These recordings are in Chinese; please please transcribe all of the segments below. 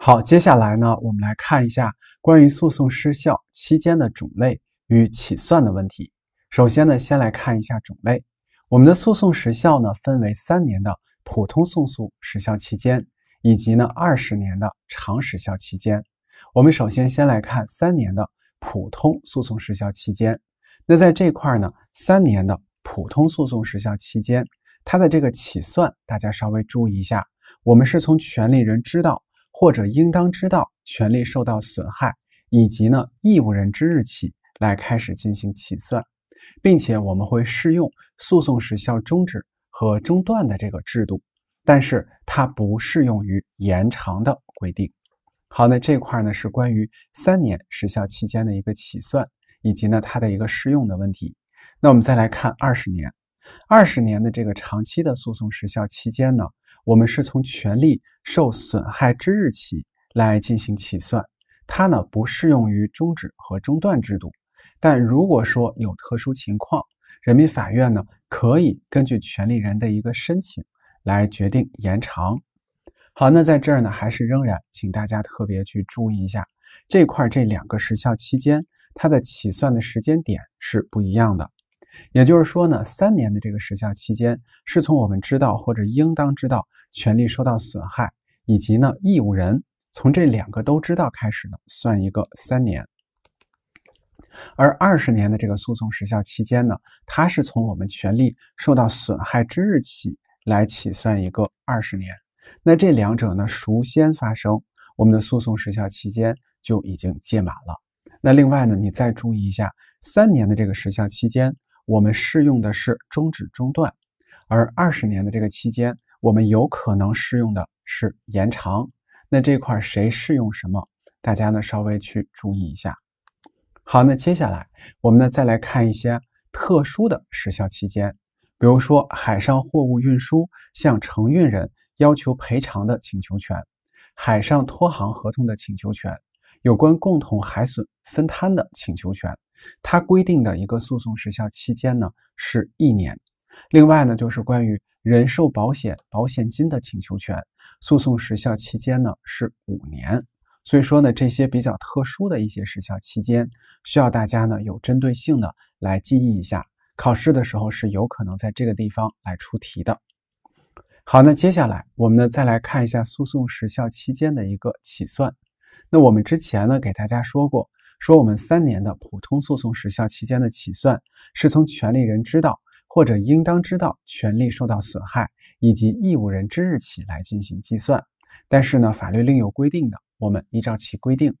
好，接下来呢，我们来看一下关于诉讼时效期间的种类与起算的问题。首先呢，先来看一下种类。我们的诉讼时效呢，分为三年的普通诉讼时效期间，以及呢二十年的长时效期间。我们首先先来看三年的普通诉讼时效期间。那在这块呢，三年的普通诉讼时效期间，它的这个起算，大家稍微注意一下，我们是从权利人知道。或者应当知道权利受到损害，以及呢义务人之日起来开始进行起算，并且我们会适用诉讼时效终止和中断的这个制度，但是它不适用于延长的规定。好，那这块呢是关于三年时效期间的一个起算以及呢它的一个适用的问题。那我们再来看二十年，二十年的这个长期的诉讼时效期间呢？我们是从权利受损害之日起来进行起算，它呢不适用于终止和中断制度。但如果说有特殊情况，人民法院呢可以根据权利人的一个申请来决定延长。好，那在这儿呢还是仍然，请大家特别去注意一下这块这两个时效期间它的起算的时间点是不一样的。也就是说呢，三年的这个时效期间是从我们知道或者应当知道权利受到损害，以及呢义务人从这两个都知道开始呢，算一个三年；而二十年的这个诉讼时效期间呢，它是从我们权利受到损害之日起来起算一个二十年。那这两者呢，孰先发生，我们的诉讼时效期间就已经届满了。那另外呢，你再注意一下，三年的这个时效期间。我们适用的是终止中断，而二十年的这个期间，我们有可能适用的是延长。那这块谁适用什么？大家呢稍微去注意一下。好，那接下来我们呢再来看一些特殊的时效期间，比如说海上货物运输向承运人要求赔偿的请求权，海上拖航合同的请求权，有关共同海损分摊的请求权。它规定的一个诉讼时效期间呢是一年，另外呢就是关于人寿保险保险金的请求权，诉讼时效期间呢是五年，所以说呢这些比较特殊的一些时效期间，需要大家呢有针对性的来记忆一下，考试的时候是有可能在这个地方来出题的。好，那接下来我们呢再来看一下诉讼时效期间的一个起算，那我们之前呢给大家说过。说我们三年的普通诉讼时效期间的起算，是从权利人知道或者应当知道权利受到损害以及义务人之日起来进行计算。但是呢，法律另有规定的，我们依照其规定。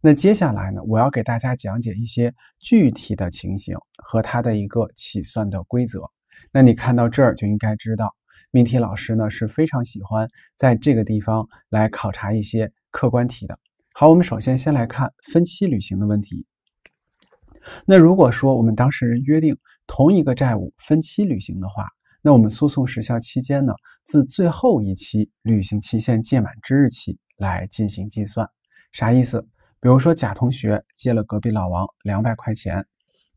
那接下来呢，我要给大家讲解一些具体的情形和它的一个起算的规则。那你看到这儿就应该知道，命题老师呢是非常喜欢在这个地方来考察一些客观题的。好，我们首先先来看分期履行的问题。那如果说我们当事人约定同一个债务分期履行的话，那我们诉讼时效期间呢，自最后一期履行期限届满之日起来进行计算。啥意思？比如说，甲同学借了隔壁老王两百块钱，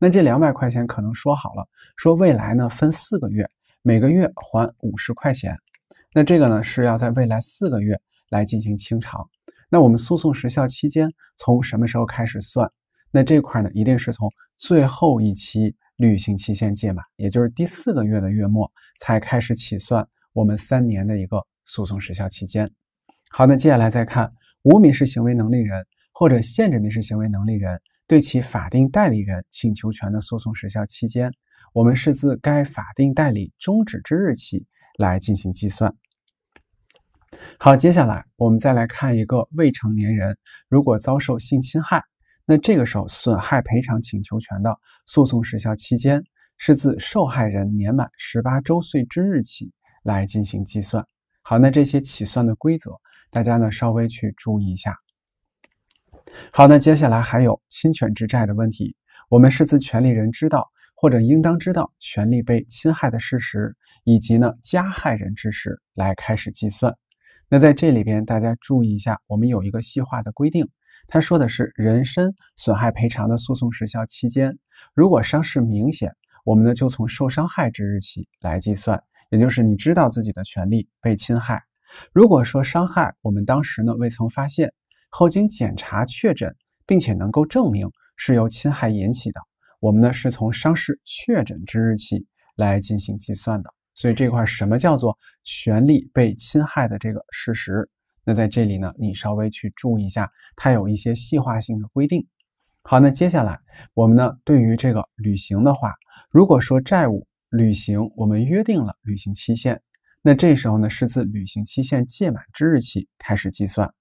那这两百块钱可能说好了，说未来呢分四个月，每个月还五十块钱，那这个呢是要在未来四个月来进行清偿。那我们诉讼时效期间从什么时候开始算？那这块呢，一定是从最后一期履行期限届满，也就是第四个月的月末，才开始起算我们三年的一个诉讼时效期间。好，那接下来再看无民事行为能力人或者限制民事行为能力人对其法定代理人请求权的诉讼时效期间，我们是自该法定代理终止之日起来进行计算。好，接下来我们再来看一个未成年人如果遭受性侵害，那这个时候损害赔偿请求权的诉讼时效期间是自受害人年满十八周岁之日起来进行计算。好，那这些起算的规则，大家呢稍微去注意一下。好，那接下来还有侵权之债的问题，我们是自权利人知道或者应当知道权利被侵害的事实以及呢加害人之时来开始计算。那在这里边，大家注意一下，我们有一个细化的规定，它说的是人身损害赔偿的诉讼时效期间。如果伤势明显，我们呢就从受伤害之日起来计算，也就是你知道自己的权利被侵害。如果说伤害我们当时呢未曾发现，后经检查确诊，并且能够证明是由侵害引起的，我们呢是从伤势确诊之日起来进行计算的。所以这块什么叫做权利被侵害的这个事实？那在这里呢，你稍微去注意一下，它有一些细化性的规定。好，那接下来我们呢，对于这个履行的话，如果说债务履行我们约定了履行期限，那这时候呢，是自履行期限届满之日起开始计算。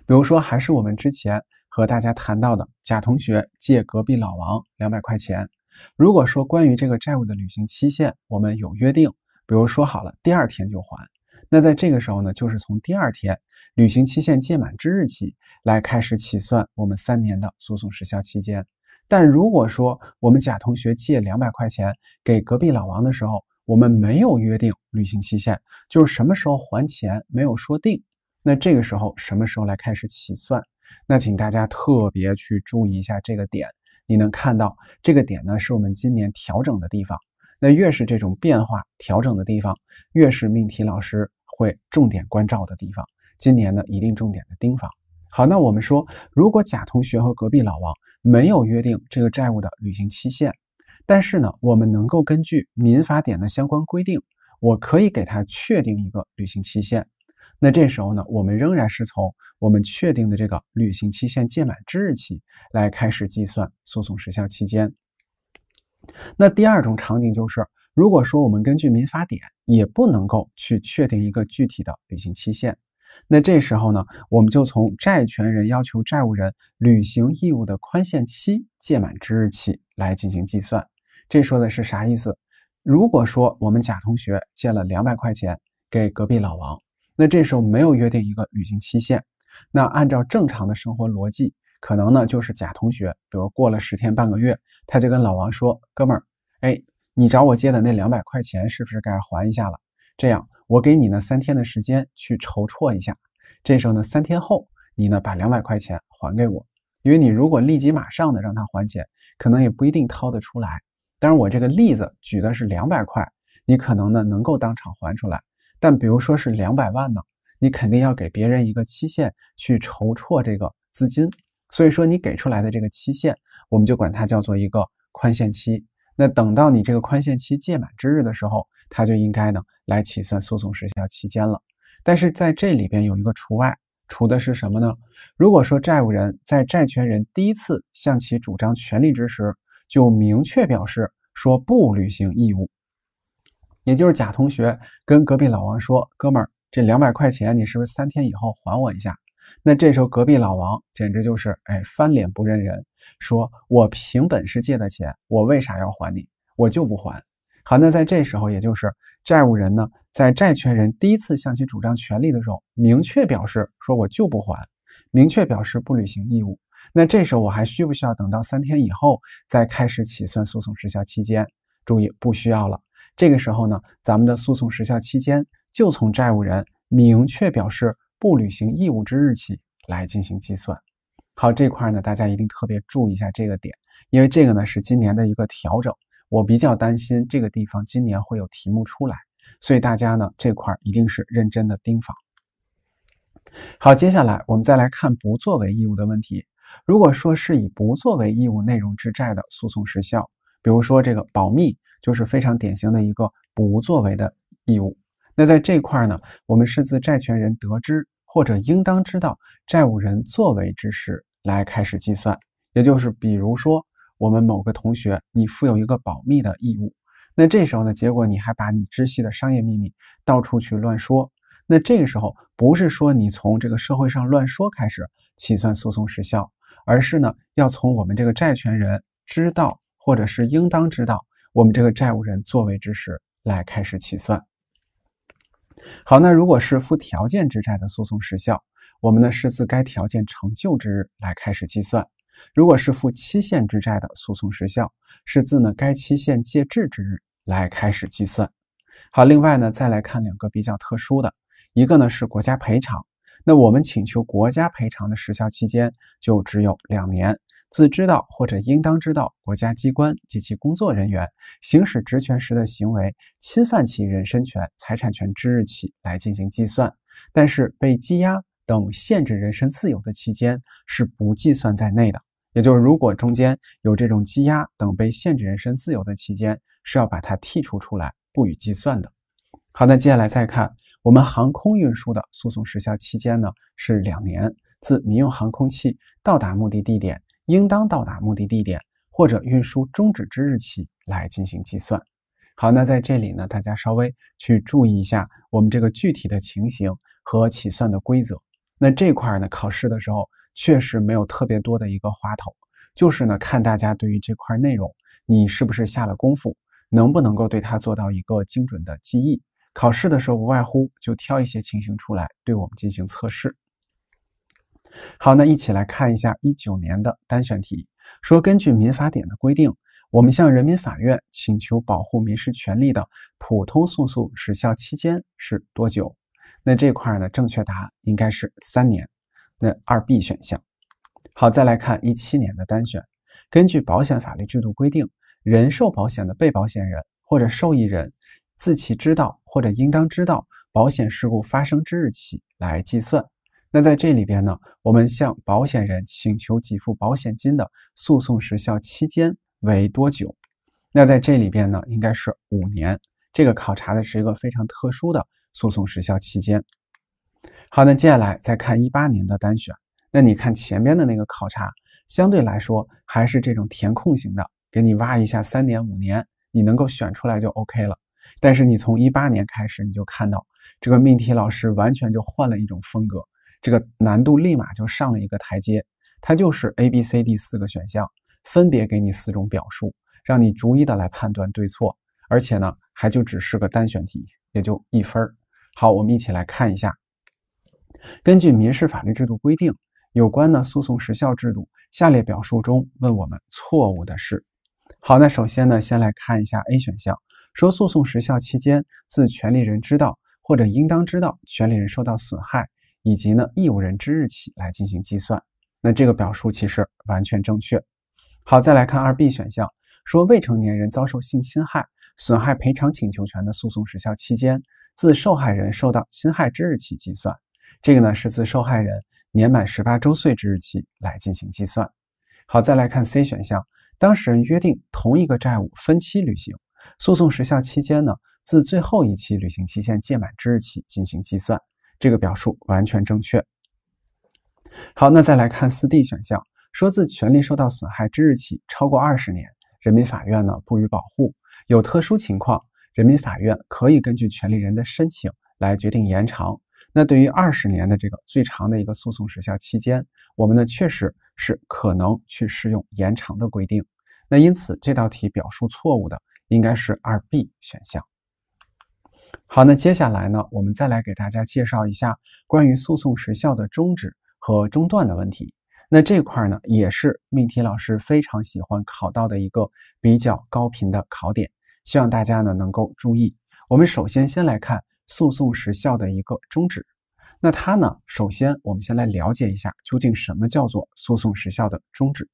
比如说，还是我们之前和大家谈到的，甲同学借隔壁老王两百块钱。如果说关于这个债务的履行期限，我们有约定，比如说好了，第二天就还，那在这个时候呢，就是从第二天履行期限届满之日起，来开始起算我们三年的诉讼时效期间。但如果说我们甲同学借两百块钱给隔壁老王的时候，我们没有约定履行期限，就是什么时候还钱没有说定，那这个时候什么时候来开始起算？那请大家特别去注意一下这个点。你能看到这个点呢，是我们今年调整的地方。那越是这种变化调整的地方，越是命题老师会重点关照的地方。今年呢，一定重点的盯防。好，那我们说，如果甲同学和隔壁老王没有约定这个债务的履行期限，但是呢，我们能够根据民法典的相关规定，我可以给他确定一个履行期限。那这时候呢，我们仍然是从。我们确定的这个履行期限届满之日起，来开始计算诉讼时效期间。那第二种场景就是，如果说我们根据民法典也不能够去确定一个具体的履行期限，那这时候呢，我们就从债权人要求债务人履行义务的宽限期届满之日起来进行计算。这说的是啥意思？如果说我们甲同学借了两百块钱给隔壁老王，那这时候没有约定一个履行期限。那按照正常的生活逻辑，可能呢就是甲同学，比如过了十天半个月，他就跟老王说：“哥们儿，哎，你找我借的那两百块钱，是不是该还一下了？这样，我给你呢三天的时间去筹措一下。这时候呢，三天后你呢把两百块钱还给我。因为你如果立即马上的让他还钱，可能也不一定掏得出来。但是我这个例子举的是两百块，你可能呢能够当场还出来。但比如说是两百万呢？”你肯定要给别人一个期限去筹措这个资金，所以说你给出来的这个期限，我们就管它叫做一个宽限期。那等到你这个宽限期届满之日的时候，它就应该呢来起算诉讼时效期间了。但是在这里边有一个除外，除的是什么呢？如果说债务人在债权人第一次向其主张权利之时，就明确表示说不履行义务，也就是甲同学跟隔壁老王说：“哥们儿。”这两百块钱，你是不是三天以后还我一下？那这时候隔壁老王简直就是哎，翻脸不认人，说我凭本事借的钱，我为啥要还你？我就不还。好，那在这时候，也就是债务人呢，在债权人第一次向其主张权利的时候，明确表示说我就不还，明确表示不履行义务。那这时候我还需不需要等到三天以后再开始起算诉讼时效期间？注意，不需要了。这个时候呢，咱们的诉讼时效期间。就从债务人明确表示不履行义务之日起来进行计算。好，这块呢，大家一定特别注意一下这个点，因为这个呢是今年的一个调整。我比较担心这个地方今年会有题目出来，所以大家呢这块一定是认真的盯防。好，接下来我们再来看不作为义务的问题。如果说是以不作为义务内容之债的诉讼时效，比如说这个保密，就是非常典型的一个不作为的义务。那在这块儿呢，我们是自债权人得知或者应当知道债务人作为之时来开始计算，也就是比如说，我们某个同学，你负有一个保密的义务，那这时候呢，结果你还把你知悉的商业秘密到处去乱说，那这个时候不是说你从这个社会上乱说开始起算诉讼时效，而是呢要从我们这个债权人知道或者是应当知道我们这个债务人作为之时来开始起算。好，那如果是附条件之债的诉讼时效，我们呢是自该条件成就之日来开始计算；如果是附期限之债的诉讼时效，是自呢该期限届至之日来开始计算。好，另外呢再来看两个比较特殊的，一个呢是国家赔偿，那我们请求国家赔偿的时效期间就只有两年。自知道或者应当知道国家机关及其工作人员行使职权时的行为侵犯其人身权、财产权之日起，来进行计算。但是被羁押等限制人身自由的期间是不计算在内的。也就是，如果中间有这种羁押等被限制人身自由的期间，是要把它剔除出来，不予计算的。好那接下来再看我们航空运输的诉讼时效期间呢，是两年，自民用航空器到达目的地点。应当到达目的地点或者运输终止之日起来进行计算。好，那在这里呢，大家稍微去注意一下我们这个具体的情形和起算的规则。那这块呢，考试的时候确实没有特别多的一个花头，就是呢，看大家对于这块内容你是不是下了功夫，能不能够对它做到一个精准的记忆。考试的时候无外乎就挑一些情形出来对我们进行测试。好，那一起来看一下一九年的单选题，说根据民法典的规定，我们向人民法院请求保护民事权利的普通诉讼时效期间是多久？那这块呢，正确答案应该是三年，那二 B 选项。好，再来看一七年的单选，根据保险法律制度规定，人寿保险的被保险人或者受益人，自其知道或者应当知道保险事故发生之日起来计算。那在这里边呢，我们向保险人请求给付保险金的诉讼时效期间为多久？那在这里边呢，应该是五年。这个考察的是一个非常特殊的诉讼时效期间。好，那接下来再看一八年的单选。那你看前边的那个考察，相对来说还是这种填空型的，给你挖一下三年五年，你能够选出来就 OK 了。但是你从一八年开始，你就看到这个命题老师完全就换了一种风格。这个难度立马就上了一个台阶，它就是 A、B、C、D 四个选项，分别给你四种表述，让你逐一的来判断对错。而且呢，还就只是个单选题，也就一分。好，我们一起来看一下。根据民事法律制度规定，有关的诉讼时效制度，下列表述中问我们错误的是。好，那首先呢，先来看一下 A 选项，说诉讼时效期间自权利人知道或者应当知道权利人受到损害。以及呢，义务人之日起来进行计算，那这个表述其实完全正确。好，再来看二 B 选项，说未成年人遭受性侵害损害赔偿请求权的诉讼时效期间，自受害人受到侵害之日起计算，这个呢是自受害人年满十八周岁之日起来进行计算。好，再来看 C 选项，当事人约定同一个债务分期履行，诉讼时效期间呢，自最后一期履行期限届满之日起进行计算。这个表述完全正确。好，那再来看四 D 选项，说自权利受到损害之日起超过二十年，人民法院呢不予保护。有特殊情况，人民法院可以根据权利人的申请来决定延长。那对于二十年的这个最长的一个诉讼时效期间，我们呢确实是可能去适用延长的规定。那因此，这道题表述错误的应该是二 B 选项。好，那接下来呢，我们再来给大家介绍一下关于诉讼时效的终止和中断的问题。那这块呢，也是命题老师非常喜欢考到的一个比较高频的考点，希望大家呢能够注意。我们首先先来看诉讼时效的一个终止。那它呢，首先我们先来了解一下究竟什么叫做诉讼时效的终止。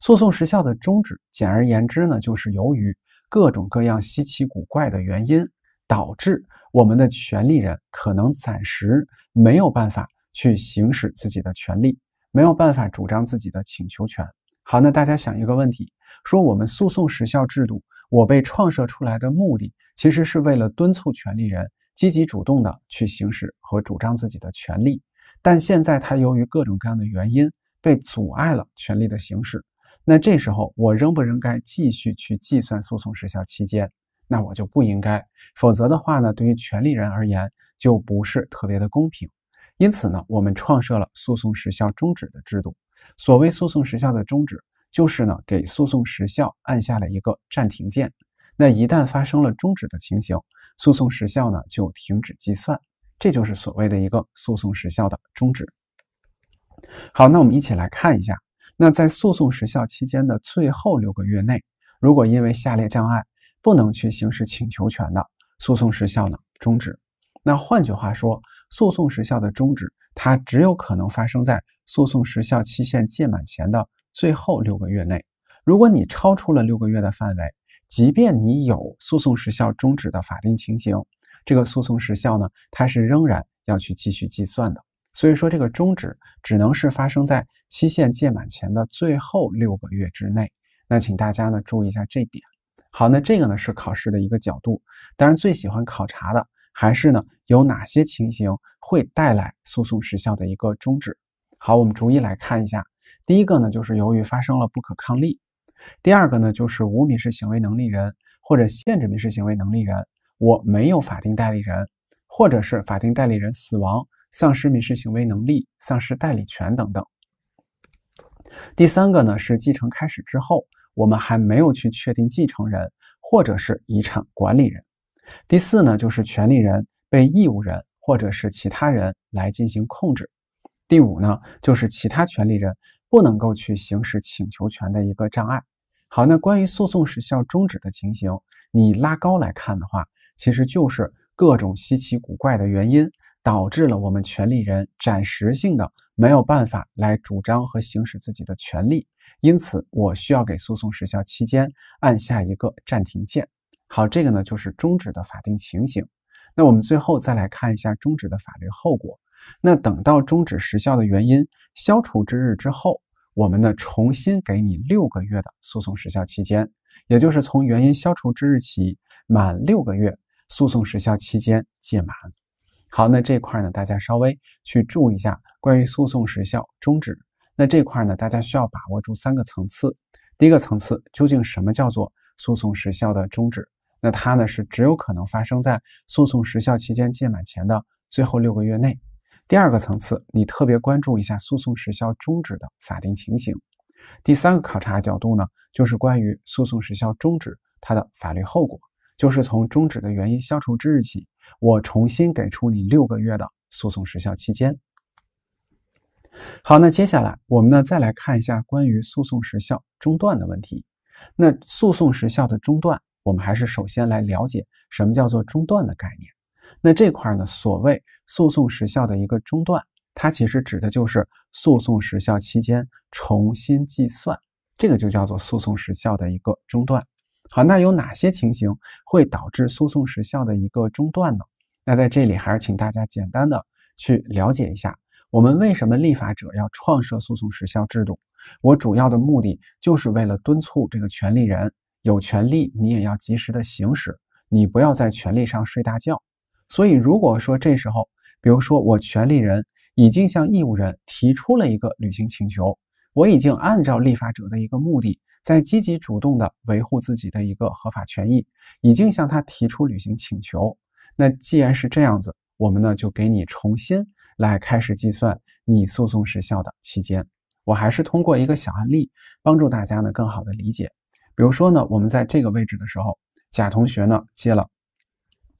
诉讼时效的终止，简而言之呢，就是由于各种各样稀奇古怪的原因。导致我们的权利人可能暂时没有办法去行使自己的权利，没有办法主张自己的请求权。好，那大家想一个问题：说我们诉讼时效制度，我被创设出来的目的其实是为了敦促权利人积极主动的去行使和主张自己的权利。但现在他由于各种各样的原因被阻碍了权利的行使，那这时候我仍不仍该继续去计算诉讼时效期间？那我就不应该，否则的话呢，对于权利人而言就不是特别的公平。因此呢，我们创设了诉讼时效终止的制度。所谓诉讼时效的终止，就是呢给诉讼时效按下了一个暂停键。那一旦发生了终止的情形，诉讼时效呢就停止计算，这就是所谓的一个诉讼时效的终止。好，那我们一起来看一下，那在诉讼时效期间的最后六个月内，如果因为下列障碍，不能去行使请求权的诉讼时效呢终止。那换句话说，诉讼时效的终止，它只有可能发生在诉讼时效期限届满前的最后六个月内。如果你超出了六个月的范围，即便你有诉讼时效终止的法定情形，这个诉讼时效呢，它是仍然要去继续计算的。所以说，这个终止只能是发生在期限届满前的最后六个月之内。那请大家呢注意一下这点。好，那这个呢是考试的一个角度，当然最喜欢考察的还是呢有哪些情形会带来诉讼时效的一个终止。好，我们逐一来看一下，第一个呢就是由于发生了不可抗力，第二个呢就是无民事行为能力人或者限制民事行为能力人，我没有法定代理人，或者是法定代理人死亡、丧失民事行为能力、丧失代理权等等。第三个呢是继承开始之后。我们还没有去确定继承人或者是遗产管理人。第四呢，就是权利人被义务人或者是其他人来进行控制。第五呢，就是其他权利人不能够去行使请求权的一个障碍。好，那关于诉讼时效终止的情形，你拉高来看的话，其实就是各种稀奇古怪的原因导致了我们权利人暂时性的没有办法来主张和行使自己的权利。因此，我需要给诉讼时效期间按下一个暂停键。好，这个呢就是中止的法定情形。那我们最后再来看一下终止的法律后果。那等到终止时效的原因消除之日之后，我们呢重新给你六个月的诉讼时效期间，也就是从原因消除之日起满六个月，诉讼时效期间届满。好，那这块呢大家稍微去注意一下关于诉讼时效终止。那这块呢，大家需要把握住三个层次。第一个层次，究竟什么叫做诉讼时效的终止？那它呢是只有可能发生在诉讼时效期间届满前的最后六个月内。第二个层次，你特别关注一下诉讼时效终止的法定情形。第三个考察角度呢，就是关于诉讼时效终止它的法律后果，就是从终止的原因消除之日起，我重新给出你六个月的诉讼时效期间。好，那接下来我们呢再来看一下关于诉讼时效中断的问题。那诉讼时效的中断，我们还是首先来了解什么叫做中断的概念。那这块呢，所谓诉讼时效的一个中断，它其实指的就是诉讼时效期间重新计算，这个就叫做诉讼时效的一个中断。好，那有哪些情形会导致诉讼时效的一个中断呢？那在这里还是请大家简单的去了解一下。我们为什么立法者要创设诉讼时效制度？我主要的目的就是为了敦促这个权利人，有权利你也要及时的行使，你不要在权利上睡大觉。所以，如果说这时候，比如说我权利人已经向义务人提出了一个履行请求，我已经按照立法者的一个目的，在积极主动的维护自己的一个合法权益，已经向他提出履行请求。那既然是这样子，我们呢就给你重新。来开始计算你诉讼时效的期间。我还是通过一个小案例帮助大家呢，更好的理解。比如说呢，我们在这个位置的时候，甲同学呢借了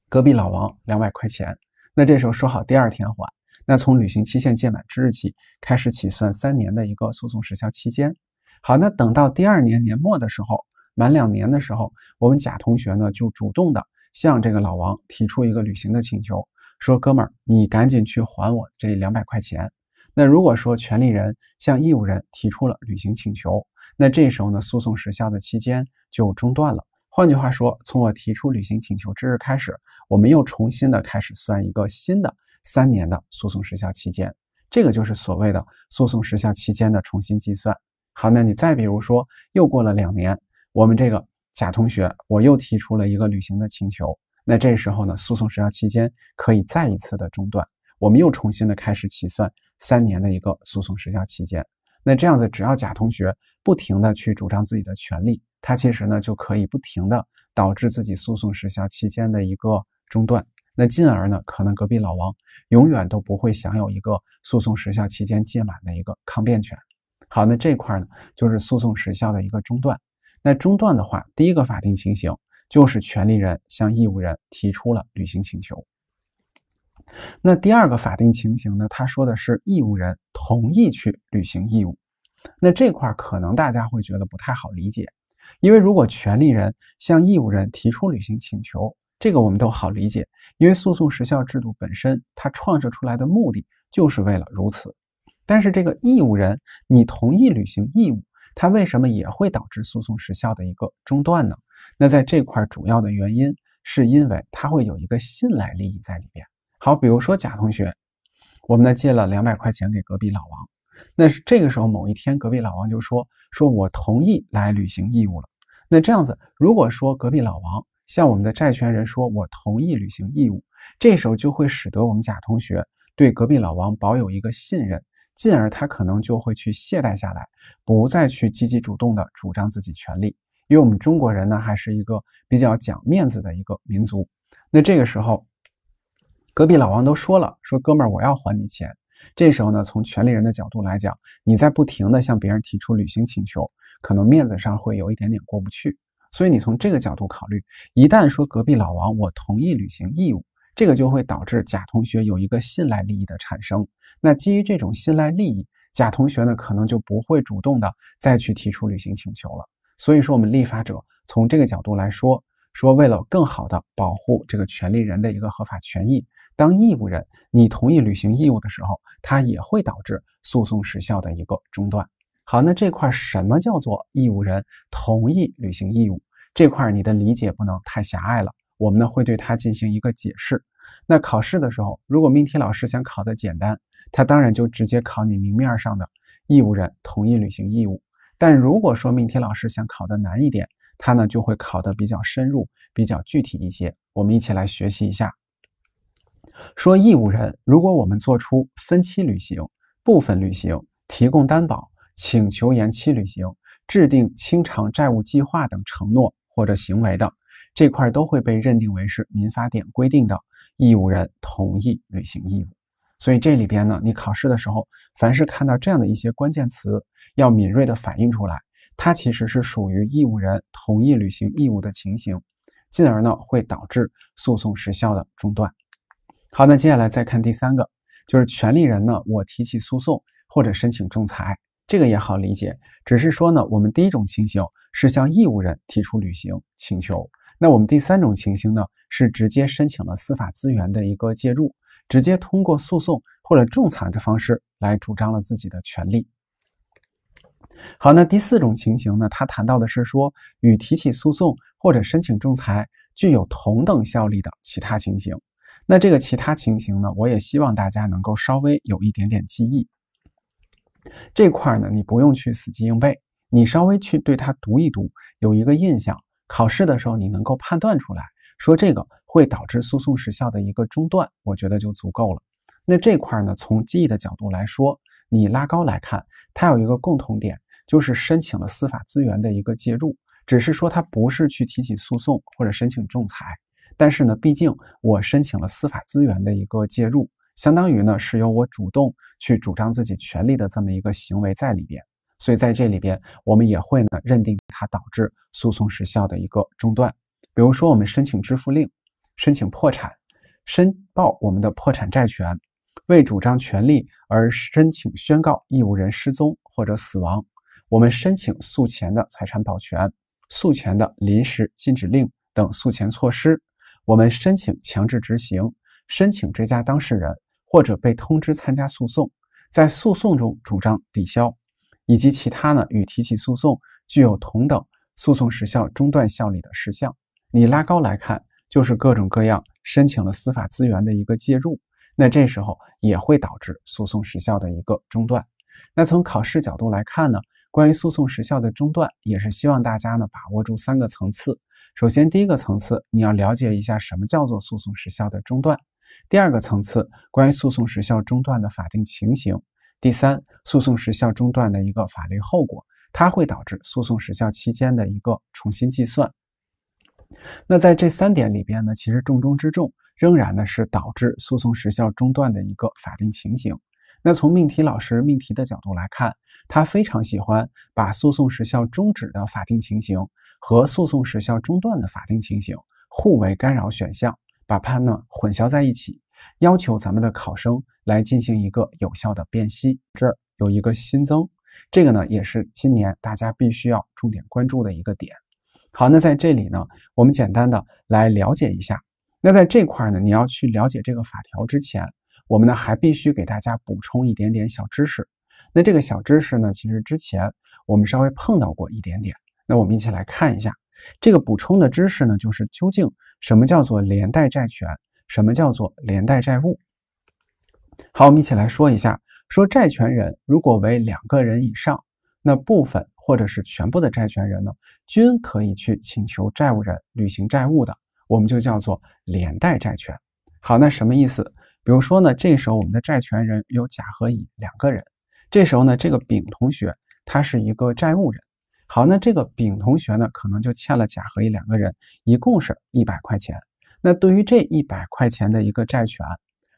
隔壁老王两百块钱，那这时候说好第二天还。那从履行期限届满之日起开始起算三年的一个诉讼时效期间。好，那等到第二年年末的时候，满两年的时候，我们甲同学呢就主动的向这个老王提出一个履行的请求。说哥们儿，你赶紧去还我这两百块钱。那如果说权利人向义务人提出了履行请求，那这时候呢，诉讼时效的期间就中断了。换句话说，从我提出履行请求之日开始，我们又重新的开始算一个新的三年的诉讼时效期间。这个就是所谓的诉讼时效期间的重新计算。好，那你再比如说，又过了两年，我们这个甲同学，我又提出了一个履行的请求。那这时候呢，诉讼时效期间可以再一次的中断，我们又重新的开始起算三年的一个诉讼时效期间。那这样子，只要甲同学不停的去主张自己的权利，他其实呢就可以不停的导致自己诉讼时效期间的一个中断，那进而呢，可能隔壁老王永远都不会享有一个诉讼时效期间届满的一个抗辩权。好，那这块呢就是诉讼时效的一个中断。那中断的话，第一个法定情形。就是权利人向义务人提出了履行请求。那第二个法定情形呢？他说的是义务人同意去履行义务。那这块可能大家会觉得不太好理解，因为如果权利人向义务人提出履行请求，这个我们都好理解，因为诉讼时效制度本身它创设出来的目的就是为了如此。但是这个义务人你同意履行义务，他为什么也会导致诉讼时效的一个中断呢？那在这块主要的原因是因为他会有一个信赖利益在里边。好，比如说贾同学，我们呢借了两百块钱给隔壁老王，那这个时候某一天隔壁老王就说：说我同意来履行义务了。那这样子，如果说隔壁老王向我们的债权人说我同意履行义务，这时候就会使得我们贾同学对隔壁老王保有一个信任，进而他可能就会去懈怠下来，不再去积极主动的主张自己权利。因为我们中国人呢，还是一个比较讲面子的一个民族。那这个时候，隔壁老王都说了，说哥们儿我要还你钱。这时候呢，从权利人的角度来讲，你在不停的向别人提出履行请求，可能面子上会有一点点过不去。所以你从这个角度考虑，一旦说隔壁老王我同意履行义务，这个就会导致甲同学有一个信赖利益的产生。那基于这种信赖利益，甲同学呢可能就不会主动的再去提出履行请求了。所以说，我们立法者从这个角度来说，说为了更好的保护这个权利人的一个合法权益，当义务人你同意履行义务的时候，它也会导致诉讼时效的一个中断。好，那这块什么叫做义务人同意履行义务？这块你的理解不能太狭隘了。我们呢会对它进行一个解释。那考试的时候，如果命题老师想考的简单，他当然就直接考你明面上的义务人同意履行义务。但如果说命题老师想考的难一点，他呢就会考的比较深入、比较具体一些。我们一起来学习一下。说义务人，如果我们做出分期履行、部分履行、提供担保、请求延期履行、制定清偿债务计划等承诺或者行为的这块，都会被认定为是民法典规定的义务人同意履行义务。所以这里边呢，你考试的时候，凡是看到这样的一些关键词。要敏锐的反映出来，它其实是属于义务人同意履行义务的情形，进而呢会导致诉讼时效的中断。好，那接下来再看第三个，就是权利人呢，我提起诉讼或者申请仲裁，这个也好理解，只是说呢，我们第一种情形是向义务人提出履行请求，那我们第三种情形呢，是直接申请了司法资源的一个介入，直接通过诉讼或者仲裁的方式来主张了自己的权利。好，那第四种情形呢？他谈到的是说，与提起诉讼或者申请仲裁具有同等效力的其他情形。那这个其他情形呢？我也希望大家能够稍微有一点点记忆。这块儿呢，你不用去死记硬背，你稍微去对它读一读，有一个印象，考试的时候你能够判断出来，说这个会导致诉讼时效的一个中断，我觉得就足够了。那这块儿呢，从记忆的角度来说，你拉高来看，它有一个共同点。就是申请了司法资源的一个介入，只是说他不是去提起诉讼或者申请仲裁，但是呢，毕竟我申请了司法资源的一个介入，相当于呢是由我主动去主张自己权利的这么一个行为在里边，所以在这里边我们也会呢认定它导致诉讼时效的一个中断。比如说我们申请支付令、申请破产、申报我们的破产债权、为主张权利而申请宣告义务人失踪或者死亡。我们申请诉前的财产保全、诉前的临时禁止令等诉前措施；我们申请强制执行、申请追加当事人或者被通知参加诉讼，在诉讼中主张抵消，以及其他呢与提起诉讼具有同等诉讼时效中断效力的事项。你拉高来看，就是各种各样申请了司法资源的一个介入，那这时候也会导致诉讼时效的一个中断。那从考试角度来看呢？关于诉讼时效的中断，也是希望大家呢把握住三个层次。首先，第一个层次，你要了解一下什么叫做诉讼时效的中断；第二个层次，关于诉讼时效中断的法定情形；第三，诉讼时效中断的一个法律后果，它会导致诉讼时效期间的一个重新计算。那在这三点里边呢，其实重中之重仍然呢是导致诉讼时效中断的一个法定情形。那从命题老师命题的角度来看，他非常喜欢把诉讼时效中止的法定情形和诉讼时效中断的法定情形互为干扰选项，把判断混淆在一起，要求咱们的考生来进行一个有效的辨析。这儿有一个新增，这个呢也是今年大家必须要重点关注的一个点。好，那在这里呢，我们简单的来了解一下。那在这块儿呢，你要去了解这个法条之前。我们呢还必须给大家补充一点点小知识。那这个小知识呢，其实之前我们稍微碰到过一点点。那我们一起来看一下这个补充的知识呢，就是究竟什么叫做连带债权，什么叫做连带债务。好，我们一起来说一下：说债权人如果为两个人以上，那部分或者是全部的债权人呢，均可以去请求债务人履行债务的，我们就叫做连带债权。好，那什么意思？比如说呢，这时候我们的债权人有甲和乙两个人，这时候呢，这个丙同学他是一个债务人。好，那这个丙同学呢，可能就欠了甲和乙两个人，一共是一百块钱。那对于这一百块钱的一个债权，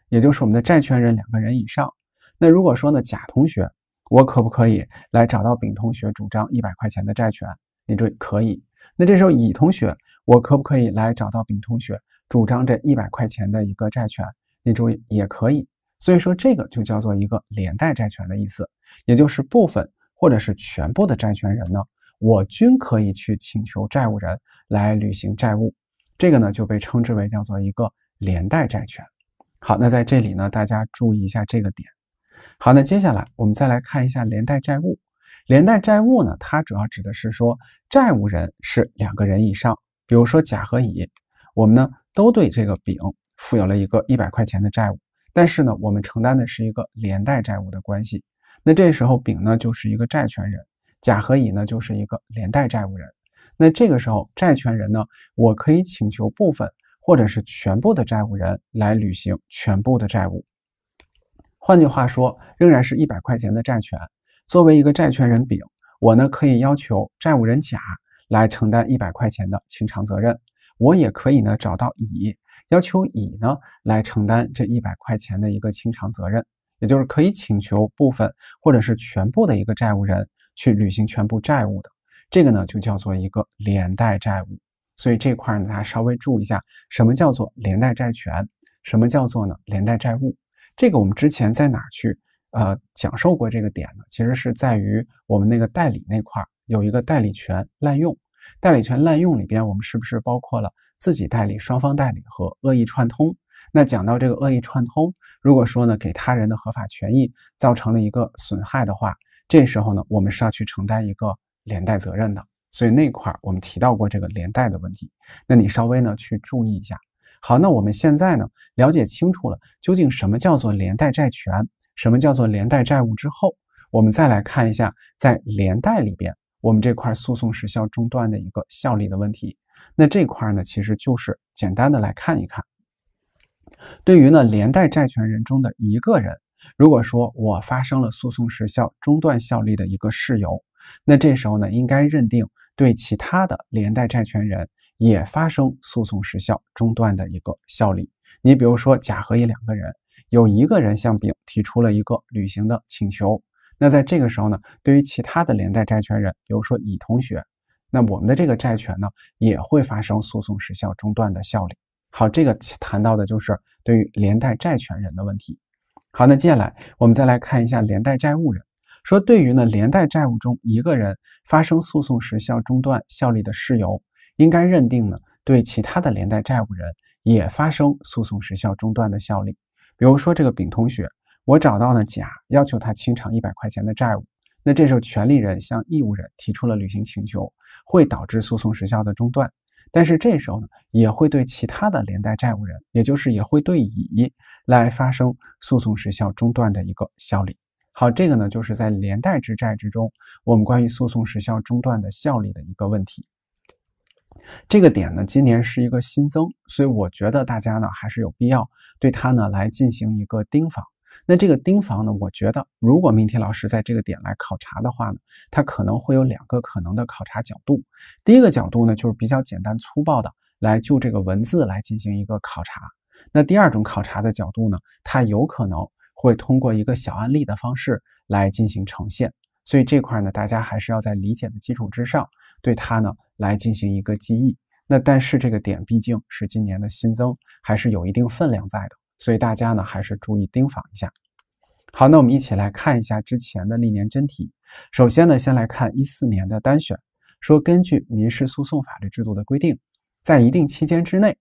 也就是我们的债权人两个人以上。那如果说呢，甲同学，我可不可以来找到丙同学主张一百块钱的债权？你这可以。那这时候乙同学，我可不可以来找到丙同学主张这一百块钱的一个债权？你注意也可以，所以说这个就叫做一个连带债权的意思，也就是部分或者是全部的债权人呢，我均可以去请求债务人来履行债务，这个呢就被称之为叫做一个连带债权。好，那在这里呢，大家注意一下这个点。好，那接下来我们再来看一下连带债务。连带债务呢，它主要指的是说债务人是两个人以上，比如说甲和乙，我们呢都对这个丙。负有了一个一百块钱的债务，但是呢，我们承担的是一个连带债务的关系。那这时候，丙呢就是一个债权人，甲和乙呢就是一个连带债务人。那这个时候，债权人呢，我可以请求部分或者是全部的债务人来履行全部的债务。换句话说，仍然是一百块钱的债权。作为一个债权人丙，我呢可以要求债务人甲来承担一百块钱的清偿责任，我也可以呢找到乙。要求乙呢来承担这一百块钱的一个清偿责任，也就是可以请求部分或者是全部的一个债务人去履行全部债务的，这个呢就叫做一个连带债务。所以这块呢大家稍微注意一下，什么叫做连带债权？什么叫做呢连带债务？这个我们之前在哪去呃讲授过这个点呢？其实是在于我们那个代理那块有一个代理权滥用，代理权滥用里边我们是不是包括了？自己代理、双方代理和恶意串通。那讲到这个恶意串通，如果说呢，给他人的合法权益造成了一个损害的话，这时候呢，我们是要去承担一个连带责任的。所以那块儿我们提到过这个连带的问题，那你稍微呢去注意一下。好，那我们现在呢了解清楚了究竟什么叫做连带债权，什么叫做连带债务之后，我们再来看一下，在连带里边，我们这块诉讼时效中断的一个效力的问题。那这块呢，其实就是简单的来看一看，对于呢连带债权人中的一个人，如果说我发生了诉讼时效中断效力的一个事由，那这时候呢，应该认定对其他的连带债权人也发生诉讼时效中断的一个效力。你比如说甲和乙两个人，有一个人向丙提出了一个履行的请求，那在这个时候呢，对于其他的连带债权人，比如说乙同学。那我们的这个债权呢，也会发生诉讼时效中断的效力。好，这个谈到的就是对于连带债权人的问题。好，那接下来我们再来看一下连带债务人。说对于呢连带债务中一个人发生诉讼时效中断效力的事由，应该认定呢对其他的连带债务人也发生诉讼时效中断的效力。比如说这个丙同学，我找到了甲，要求他清偿一百块钱的债务。那这时候权利人向义务人提出了履行请求。会导致诉讼时效的中断，但是这时候呢，也会对其他的连带债务人，也就是也会对乙来发生诉讼时效中断的一个效力。好，这个呢，就是在连带之债之中，我们关于诉讼时效中断的效力的一个问题。这个点呢，今年是一个新增，所以我觉得大家呢还是有必要对它呢来进行一个盯防。那这个盯房呢？我觉得，如果命题老师在这个点来考察的话呢，他可能会有两个可能的考察角度。第一个角度呢，就是比较简单粗暴的来就这个文字来进行一个考察。那第二种考察的角度呢，它有可能会通过一个小案例的方式来进行呈现。所以这块呢，大家还是要在理解的基础之上，对它呢来进行一个记忆。那但是这个点毕竟是今年的新增，还是有一定分量在的。所以大家呢还是注意盯防一下。好，那我们一起来看一下之前的历年真题。首先呢，先来看一四年的单选，说根据民事诉讼法律制度的规定，在一定期间之内，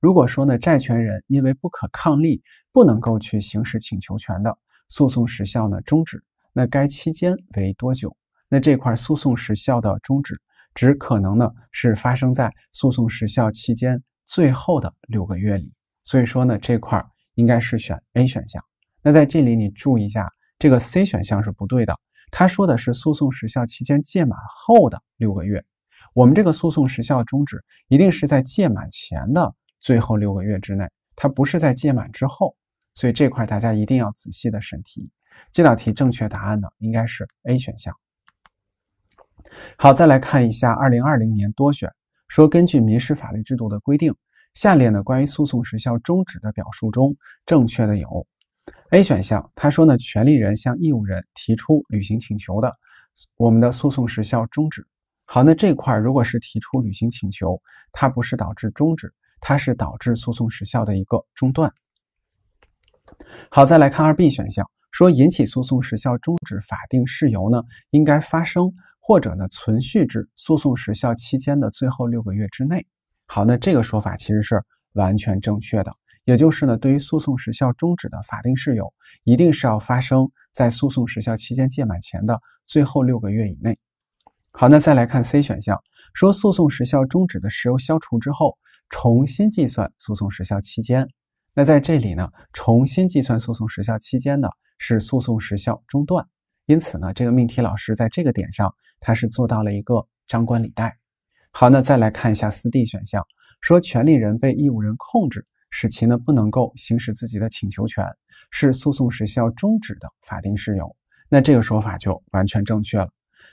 如果说呢债权人因为不可抗力不能够去行使请求权的，诉讼时效呢终止，那该期间为多久？那这块诉讼时效的终止，只可能呢是发生在诉讼时效期间最后的六个月里。所以说呢这块。应该是选 A 选项。那在这里你注意一下，这个 C 选项是不对的。他说的是诉讼时效期间届满后的六个月，我们这个诉讼时效终止一定是在届满前的最后六个月之内，它不是在届满之后。所以这块大家一定要仔细的审题。这道题正确答案呢应该是 A 选项。好，再来看一下2020年多选，说根据民事法律制度的规定。下列呢关于诉讼时效终止的表述中，正确的有 A 选项，他说呢权利人向义务人提出履行请求的，我们的诉讼时效终止。好，那这块如果是提出履行请求，它不是导致终止，它是导致诉讼时效的一个中断。好，再来看二 B 选项，说引起诉讼时效终止法定事由呢，应该发生或者呢存续至诉讼时效期间的最后六个月之内。好，那这个说法其实是完全正确的，也就是呢，对于诉讼时效终止的法定事由，一定是要发生在诉讼时效期间届满前的最后六个月以内。好，那再来看 C 选项，说诉讼时效终止的事由消除之后，重新计算诉讼时效期间。那在这里呢，重新计算诉讼时效期间呢，是诉讼时效中断。因此呢，这个命题老师在这个点上，他是做到了一个张冠李戴。好，那再来看一下四 D 选项，说权利人被义务人控制，使其呢不能够行使自己的请求权，是诉讼时效终止的法定事由。那这个说法就完全正确了。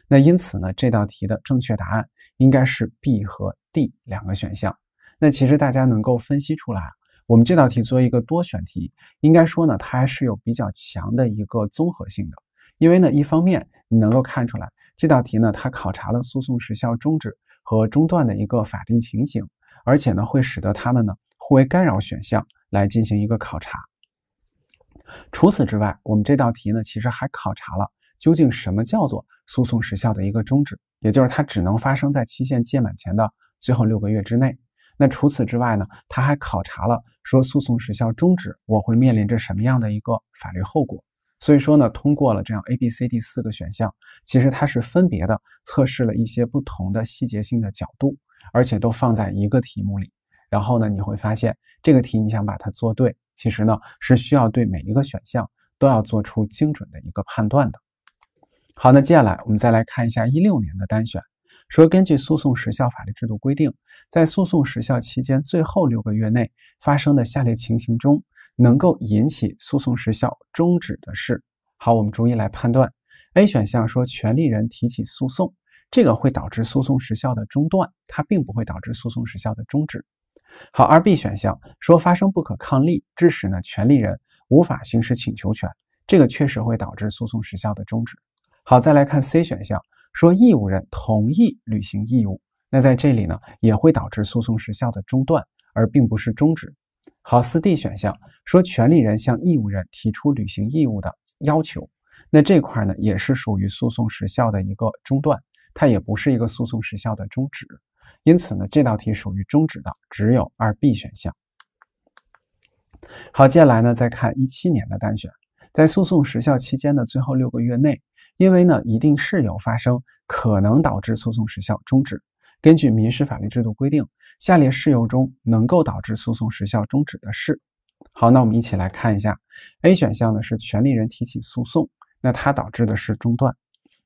那因此呢，这道题的正确答案应该是 B 和 D 两个选项。那其实大家能够分析出来，我们这道题作为一个多选题，应该说呢，它还是有比较强的一个综合性的。因为呢，一方面你能够看出来，这道题呢，它考察了诉讼时效终止。和中断的一个法定情形，而且呢，会使得他们呢互为干扰选项来进行一个考察。除此之外，我们这道题呢，其实还考察了究竟什么叫做诉讼时效的一个终止，也就是它只能发生在期限届满前的最后六个月之内。那除此之外呢，它还考察了说诉讼时效终止，我会面临着什么样的一个法律后果。所以说呢，通过了这样 A、B、C、D 四个选项，其实它是分别的测试了一些不同的细节性的角度，而且都放在一个题目里。然后呢，你会发现这个题你想把它做对，其实呢是需要对每一个选项都要做出精准的一个判断的。好，那接下来我们再来看一下一六年的单选，说根据诉讼时效法律制度规定，在诉讼时效期间最后六个月内发生的下列情形中。能够引起诉讼时效终止的是，好，我们逐一来判断。A 选项说权利人提起诉讼，这个会导致诉讼时效的中断，它并不会导致诉讼时效的终止。好，二 B 选项说发生不可抗力致使呢权利人无法行使请求权，这个确实会导致诉讼时效的终止。好，再来看 C 选项说义务人同意履行义务，那在这里呢也会导致诉讼时效的中断，而并不是终止。好，四 D 选项说权利人向义务人提出履行义务的要求，那这块呢也是属于诉讼时效的一个中断，它也不是一个诉讼时效的终止，因此呢这道题属于终止的只有二 B 选项。好，接下来呢再看一七年的单选，在诉讼时效期间的最后六个月内，因为呢一定事由发生可能导致诉讼时效终止，根据民事法律制度规定。下列事由中能够导致诉讼时效终止的是？好，那我们一起来看一下。A 选项呢是权利人提起诉讼，那它导致的是中断。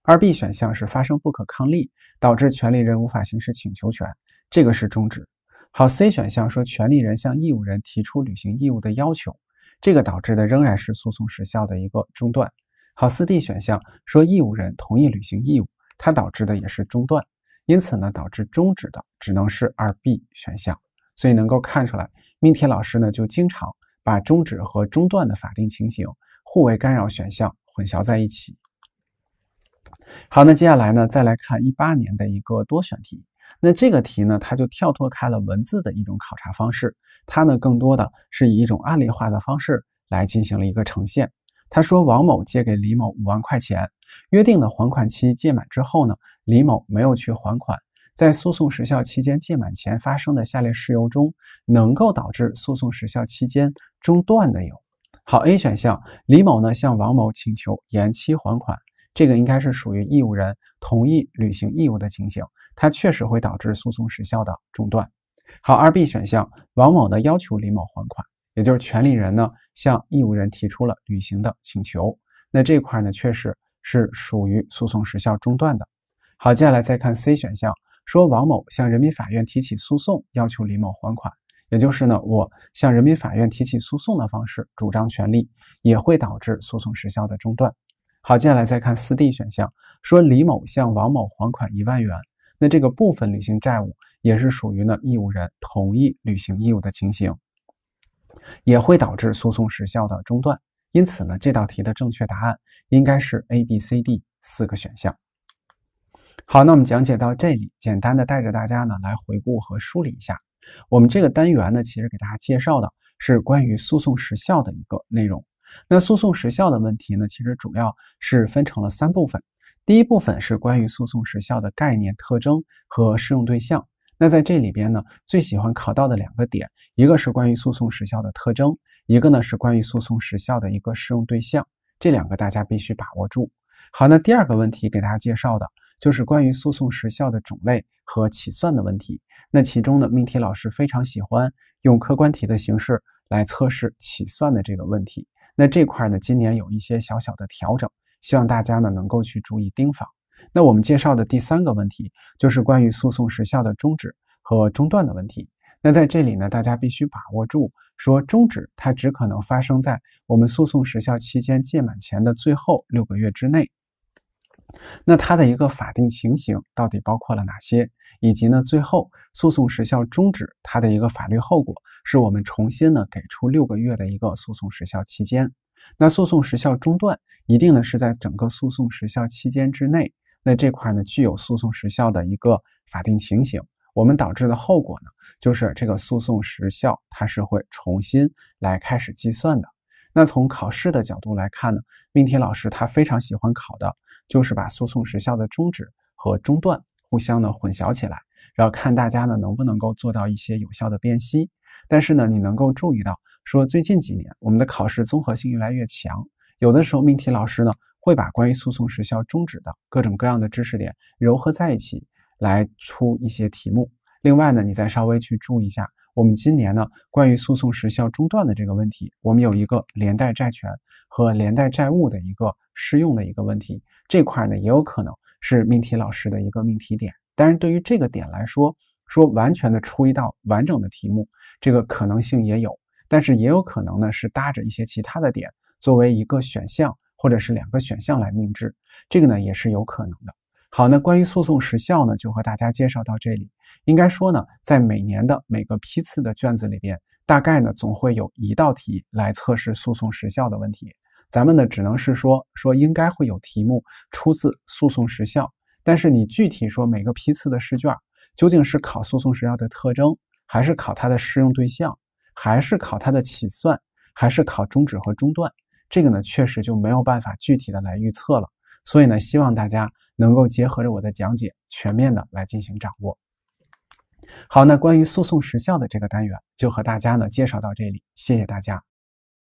二 B 选项是发生不可抗力导致权利人无法行使请求权，这个是终止。好，C 选项说权利人向义务人提出履行义务的要求，这个导致的仍然是诉讼时效的一个中断。好，四 D 选项说义务人同意履行义务，它导致的也是中断。因此呢，导致终止的只能是二 B 选项，所以能够看出来，命题老师呢就经常把终止和中断的法定情形互为干扰选项混淆在一起。好，那接下来呢，再来看一八年的一个多选题。那这个题呢，它就跳脱开了文字的一种考察方式，它呢更多的是以一种案例化的方式来进行了一个呈现。他说，王某借给李某五万块钱，约定的还款期届满之后呢？李某没有去还款，在诉讼时效期间届满前发生的下列事由中，能够导致诉讼时效期间中断的有。好，A 选项，李某呢向王某请求延期还款，这个应该是属于义务人同意履行义务的情形，它确实会导致诉讼时效的中断。好，二 B 选项，王某呢要求李某还款，也就是权利人呢向义务人提出了履行的请求，那这块呢确实是属于诉讼时效中断的。好，接下来再看 C 选项，说王某向人民法院提起诉讼，要求李某还款，也就是呢，我向人民法院提起诉讼的方式主张权利，也会导致诉讼时效的中断。好，接下来再看四 D 选项，说李某向王某还款一万元，那这个部分履行债务也是属于呢义务人同意履行义务的情形，也会导致诉讼时效的中断。因此呢，这道题的正确答案应该是 A、B、C、D 四个选项。好，那我们讲解到这里，简单的带着大家呢来回顾和梳理一下，我们这个单元呢其实给大家介绍的是关于诉讼时效的一个内容。那诉讼时效的问题呢，其实主要是分成了三部分。第一部分是关于诉讼时效的概念、特征和适用对象。那在这里边呢，最喜欢考到的两个点，一个是关于诉讼时效的特征，一个呢是关于诉讼时效的一个适用对象，这两个大家必须把握住。好，那第二个问题给大家介绍的。就是关于诉讼时效的种类和起算的问题。那其中呢，命题老师非常喜欢用客观题的形式来测试起算的这个问题。那这块呢，今年有一些小小的调整，希望大家呢能够去注意盯防。那我们介绍的第三个问题就是关于诉讼时效的终止和中断的问题。那在这里呢，大家必须把握住，说终止它只可能发生在我们诉讼时效期间届满前的最后六个月之内。那它的一个法定情形到底包括了哪些？以及呢，最后诉讼时效终止，它的一个法律后果是我们重新呢给出六个月的一个诉讼时效期间。那诉讼时效中断一定呢是在整个诉讼时效期间之内。那这块呢具有诉讼时效的一个法定情形，我们导致的后果呢就是这个诉讼时效它是会重新来开始计算的。那从考试的角度来看呢，命题老师他非常喜欢考的。就是把诉讼时效的终止和中断互相呢混淆起来，然后看大家呢能不能够做到一些有效的辨析。但是呢，你能够注意到，说最近几年我们的考试综合性越来越强，有的时候命题老师呢会把关于诉讼时效终止的各种各样的知识点糅合在一起来出一些题目。另外呢，你再稍微去注意一下，我们今年呢关于诉讼时效中断的这个问题，我们有一个连带债权和连带债务的一个适用的一个问题。这块呢，也有可能是命题老师的一个命题点。但是对于这个点来说，说完全的出一道完整的题目，这个可能性也有。但是也有可能呢，是搭着一些其他的点，作为一个选项或者是两个选项来命制，这个呢也是有可能的。好，那关于诉讼时效呢，就和大家介绍到这里。应该说呢，在每年的每个批次的卷子里边，大概呢总会有一道题来测试诉讼时效的问题。咱们呢，只能是说说应该会有题目出自诉讼时效，但是你具体说每个批次的试卷究竟是考诉讼时效的特征，还是考它的适用对象，还是考它的起算，还是考终止和中断，这个呢，确实就没有办法具体的来预测了。所以呢，希望大家能够结合着我的讲解，全面的来进行掌握。好，那关于诉讼时效的这个单元就和大家呢介绍到这里，谢谢大家。